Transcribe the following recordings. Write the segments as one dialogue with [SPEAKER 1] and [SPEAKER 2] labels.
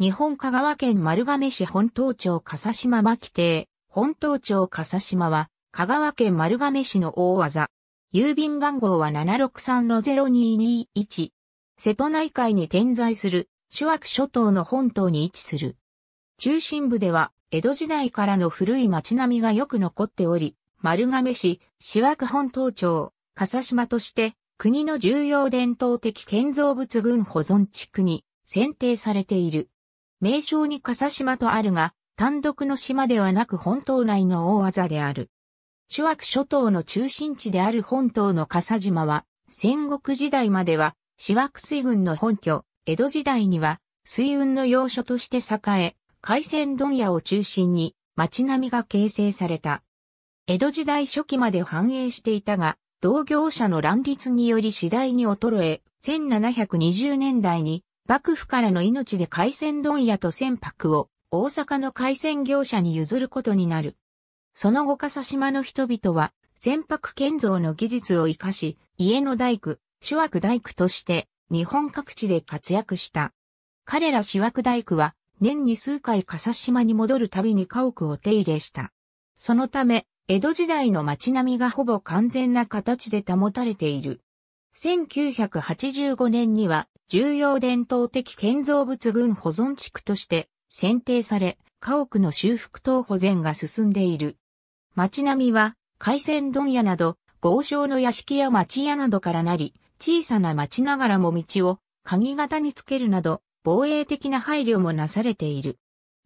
[SPEAKER 1] 日本香川県丸亀市本島町笠島巻亭、本島町笠島は、香川県丸亀市の大技。郵便番号は763-0221。瀬戸内海に点在する、諸悪諸島の本島に位置する。中心部では、江戸時代からの古い町並みがよく残っており、丸亀市、四惑本島町、笠島として、国の重要伝統的建造物群保存地区に選定されている。名称に笠島とあるが、単独の島ではなく本島内の大技である。諸悪諸島の中心地である本島の笠島は、戦国時代までは、四悪水軍の本拠、江戸時代には、水運の要所として栄え、海鮮問屋を中心に、町並みが形成された。江戸時代初期まで繁栄していたが、同業者の乱立により次第に衰え、1720年代に幕府からの命で海鮮問屋と船舶を大阪の海鮮業者に譲ることになる。その後笠島の人々は船舶建造の技術を活かし、家の大工、主枠大工として日本各地で活躍した。彼ら主枠大工は年に数回笠島に戻るたびに家屋を手入れした。そのため、江戸時代の街並みがほぼ完全な形で保たれている。1985年には重要伝統的建造物群保存地区として選定され、家屋の修復等保全が進んでいる。町並みは、海鮮問屋など、豪商の屋敷や町屋などからなり、小さな町ながらも道を鍵型につけるなど、防衛的な配慮もなされている。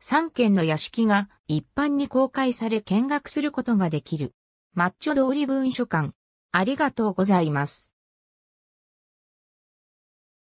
[SPEAKER 1] 3軒の屋敷が一般に公開され見学することができる。マッチョ通り文書館。ありがとうございます。